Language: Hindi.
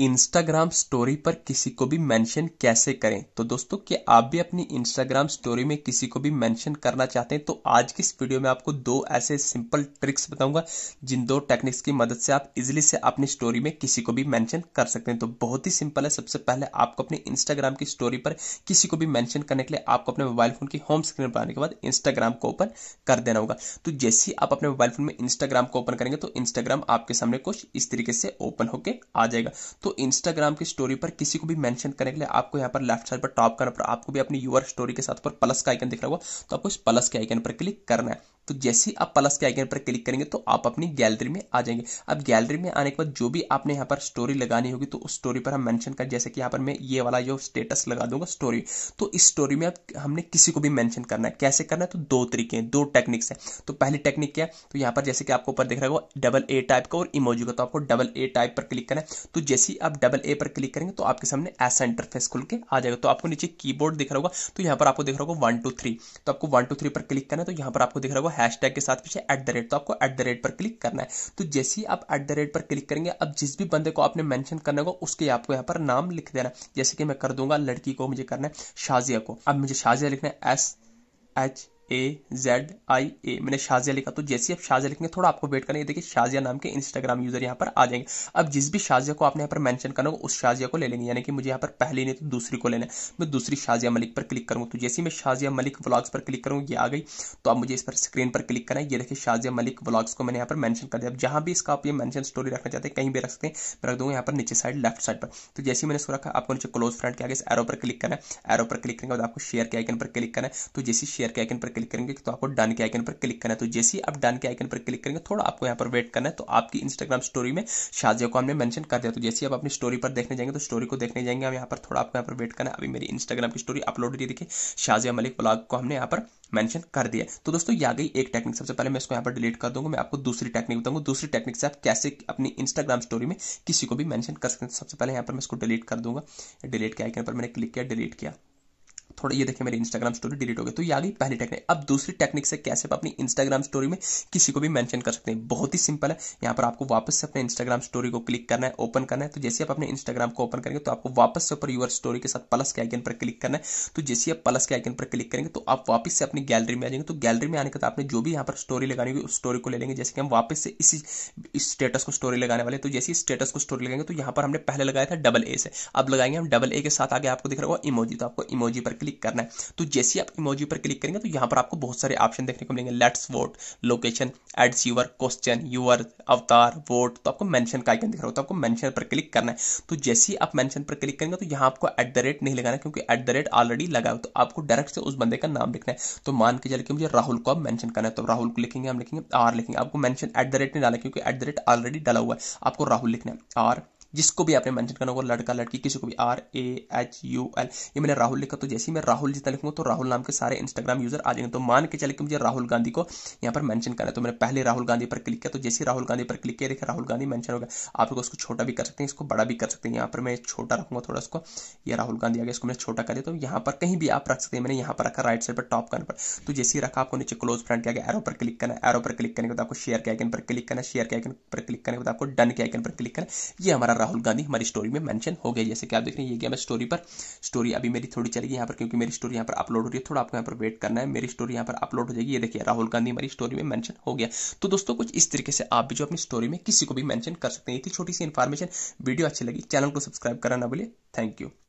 इंस्टाग्राम स्टोरी पर किसी को भी मेंशन कैसे करें तो दोस्तों क्या आप भी अपनी इंस्टाग्राम स्टोरी में किसी को भी मेंशन करना चाहते हैं तो आज की इस वीडियो में आपको दो ऐसे सिंपल ट्रिक्स बताऊंगा जिन दो टेक्निक्स की मदद से आप इजीली से अपनी स्टोरी में किसी को भी मेंशन कर सकते हैं तो बहुत ही सिंपल है सबसे पहले आपको अपने इंस्टाग्राम की स्टोरी पर किसी को भी मैंशन करने के लिए आपको अपने मोबाइल फोन की होम स्क्रीन पर आने के बाद इंस्टाग्राम को ओपन कर देना होगा तो जैसे ही आप अपने मोबाइल फोन में इंस्टाग्राम को ओपन करेंगे तो इंस्टाग्राम आपके सामने कुछ इस तरीके से ओपन होकर आ जाएगा तो तो इंस्टाग्राम की स्टोरी पर किसी को भी मेंशन करने के लिए आपको यहाँ पर लेफ्ट साइड पर टॉप करना पड़ा आपको भी अपनी यूआर स्टोरी के साथ पर प्लस का आइकन दिख रहा होगा तो आपको इस प्लस के आइकन पर क्लिक करना है तो जैसे ही आप प्लस के आइकन पर क्लिक करेंगे तो आप अपनी गैलरी में आ जाएंगे अब गैलरी में आने के बाद जो भी आपने यहाँ पर स्टोरी लगानी होगी तो उस स्टोरी पर हम मेंशन कर जैसे कि यहाँ पर मैं ये वाला जो स्टेटस लगा दूंगा स्टोरी तो इस स्टोरी में हमने किसी को भी मैंशन करना है कैसे करना है तो दो तरीके हैं दो टेक्निक्स हैं तो पहली टेक्निक क्या है तो यहाँ पर जैसे कि आपको ऊपर देख रहा होगा डबल ए टाइप का और इमोजी का तो आपको डबल ए टाइप पर क्लिक करना है तो जैसे ही आप डबल ए पर क्लिक करेंगे तो आपके सामने ऐसा इंटरफेस खुल के आ जाएगा तो आपको नीचे कीबोर्ड दिख रहा होगा तो यहाँ पर आपको दिख रहा होगा वन टू थ्री तो आपको वन टू थ्री पर क्लिक करना है तो यहाँ पर आपको दिख रहा होगा हैश के साथ पीछे एट द रेट तो आपको एट द रेट पर क्लिक करना है तो जैसे ही आप एट द रेट पर क्लिक करेंगे अब जिस भी बंदे को आपने मैंशन करना होगा उसके आपको यहाँ पर नाम लिख देना जैसे कि मैं कर दूंगा लड़की को मुझे करना है शाजिया को अब मुझे शाजिया लिखना है S H A Z I A मैंने शाजिया लिखा तो जैसे आप शाजिया लिखेंगे थोड़ा आपको वेट करेंगे देखिए शाजिया नाम के इंस्टाग्राम यूजर यहाँ पर आ जाएंगे अब जिस भी शाजिया को आपने यहाँ पर मेंशन करना होगा उस शाजिया को ले लेंगे यानी कि मुझे यहाँ पर पहले नहीं तो दूसरी को लेना है मैं दूसरी शाजिया मलिक पर क्लिक करूँ तो जैसे मैं शाजिया मलिक ब्लॉग्स पर क्लिक करूँगा ये आ गई तो आप मुझे इस पर स्क्रीन पर क्लिक करना है ये देखिए शाजिया मलिक ब्लॉग्स को मैंने यहाँ पर मैंशन कर दिया अब जहाँ भी इसका आप ये मैंशन स्टोरी रखना चाहते हैं कहीं भी रख सकते हैं मैं रख दूंगा यहाँ पर नीचे साइड लेफ्ट साइड पर तो जैसे मैंने इसको रखा आपको नीचे क्लोज फ्रेंड के आगे एरो पर क्लिक करना है एरो पर क्लिक करेंगे आपको शेयर के आइकन पर क्लिक करना है तो जैसे शेयर के आइकन पर क्लिक करेंगे तो आपको डन के आइकन पर क्लिक करना है तो जैसे ही आप डन के आइकन पर क्लिक करेंगे थोड़ा आपको यहाँ पर वेट करना है तो आपकी इंस्टाग्राम स्टोरी में शाजिया को हमने मैंशन कर दिया तो जैसे आप अपनी स्टोरी पर देखने जाएंगे तो स्टोरी को देखने जाएंगे हम यहाँ पर थोड़ा आपको यहाँ पर वेट करना है अभी मेरी इंस्टाग्राम की स्टोरी अपलोड हुई देखिए शाजिया मलिक ब्लॉग को हमने यहाँ पर मेंशन कर दिया तो दोस्तों ये गई एक टेक्निक सबसे पहले मैं इसको यहाँ पर डिलीट कर दूंगा मैं आपको दूसरी टेक्निक बताऊंगा दूसरी टेक्निक से आप कैसे अपनी इंस्टाग्राम स्टोरी में किसी को भी मेंशन कर सकते हैं सबसे पहले यहाँ पर मैं इसको डिलीट कर दूंगा डिलीट के आइकन पर मैंने क्लिक किया डिलीट किया थोड़ा ये देखिए मेरी इंस्टाग्राम स्टोरी डिलीट हो गई तो ये आ गई पहली टेक्निक अब दूसरी टेक्निक से कैसे आप अपनी इंस्टाग्राम स्टोरी में किसी को भी मैंशन कर सकते हैं बहुत ही सिंपल है यहाँ पर आपको वापस से अपने इंस्टाग्राम स्टोरी को क्लिक करना है ओपन करना है तो जैसे आप अपने इंस्टाग्राम को ओपन करेंगे तो आपको वापस से ऊपर यूर स्टोरी के साथ प्लस के आइकन पर क्लिक करना है तो जैसे आप प्लस के आइकन पर क्लिक करेंगे तो आप वापस से अपनी गैलरी में आ जाएंगे तो गैलरी में आने के बाद आपने जो भी यहाँ पर स्टोरी लगानी होगी उस स्टोरी को ले लेंगे जैसे कि हम वापस से इसी स्टेटस को स्टोरी लगाने वाले तो जैसे स्टेटस को स्टोरी लगाएंगे तो यहाँ पर हमने पहले लगाया था डबल ए से अब लगाएंगे हम डबल ए के साथ आगे आपको दिख रहा होगा इमोजी तो आपको इमोजी पर क्लिक क्लिक करना है तो जैसे आप इमोजी पर क्लिक करेंगे तो यहां पर आपको बहुत सारे ऑप्शन देखने को मिलेंगे let's vote location ads your question your avatar vote तो आपको मैंशन का आइकन दिख रहा होता है तो आपको मैंशन पर क्लिक करना है तो जैसे ही आप मैंशन पर क्लिक करेंगे तो यहां आपको एट द रेट नहीं लगाना क्योंकि एट द रेट ऑलरेडी लगा हुआ तो आपको डायरेक्ट से उस बंदे का नाम लिखना है तो मान के चल के मुझे राहुल को आप मैंशन करना है तो राहुल को लिखेंगे हम लिखेंगे आर लिखेंगे आपको मैंशन एट द रेट नहीं डाला क्योंकि एट द रेट ऑलरेडी डाला हुआ है आपको राहुल लिखना है आर जिसको भी आपने मेंशन करना होगा लड़का लड़की किसी को भी R A H U L ये मैंने राहुल लिखा तो जैसे ही मैं राहुल जितना लिखूंगा तो राहुल नाम के सारे इंस्टाग्राम यूजर आ जाएंगे तो मान के चले कि मुझे राहुल गांधी को यहाँ पर मैंशन करना है तो मैंने पहले राहुल गांधी पर क्लिक किया तो जैसे राहुल गांधी पर क्लिक किया देखिए राहुल गांधी मैंशन हो गया आप लोग उसको छोटा भी कर सकते हैं इसको बड़ा भी कर सकते हैं यहाँ पर मैं छोटा रखूंगा थोड़ा उसको ये राहुल गांधी आ गया इसको मैंने छोटा कर दिया तो यहाँ पर कहीं भी आप रख सकते हैं मैंने यहाँ पर रखा राइट साइड पर टॉप कर पर तो जैसे ही रखा आपको नीचे क्लोज फ्रेंड किया गया एरो पर क्लिक करना एरो पर क्लिक करने के बाद आपको शेयर के आइकन पर क्लिक करना शेयर के आइकन पर क्लिक करने के बाद आपको डन के आइकन पर क्लिक करना ये हमारा राहुल गांधी हमारी स्टोरी में मेंशन हो गई जैसे कि आप देख रहे हैं ये गया मैं स्टोरी पर स्टोरी अभी मेरी थोड़ी चलेगी यहाँ पर क्योंकि मेरी स्टोरी यहाँ पर अपलोड हो रही है थोड़ा आपको यहाँ पर वेट करना है मेरी स्टोरी यहाँ पर अपलोड हो जाएगी ये देखिए राहुल गांधी हमारी स्टोरी में मैंशन हो गया तो दोस्तों कुछ इस तरीके से आप भी जो अपनी स्टोरी में किसी को भी मैंशन कर सकते हैं इतनी छोटी सी इन्फॉर्मेशन वीडियो अच्छी लगी चैनल को सब्सक्राइब करना ना बोले थैंक यू